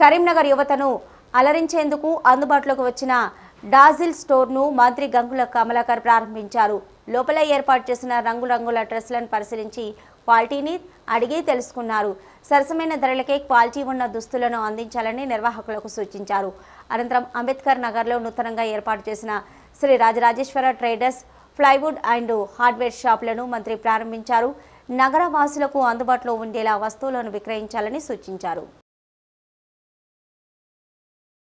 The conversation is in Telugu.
కరీంనగర్ యువతను అలరించేందుకు అందుబాటులోకి వచ్చిన డాజిల్ స్టోర్ను మంత్రి గంగుల కమలాకర్ ప్రారంభించారు లోపల ఏర్పాటు చేసిన రంగురంగుల డ్రెస్లను పరిశీలించి క్వాలిటీని అడిగి తెలుసుకున్నారు సరసమైన ధరలకే క్వాలిటీ ఉన్న దుస్తులను అందించాలని నిర్వాహకులకు సూచించారు అనంతరం అంబేద్కర్ నగర్లో నూతనంగా ఏర్పాటు చేసిన Shri Rajarajeshwara traders plywood and hardware షాపులను మంత్రి ప్రారంభించారు నగరవాసులకు అందుబాటులో ఉండేలా వస్తువులను విక్రయించాలని సూచించారు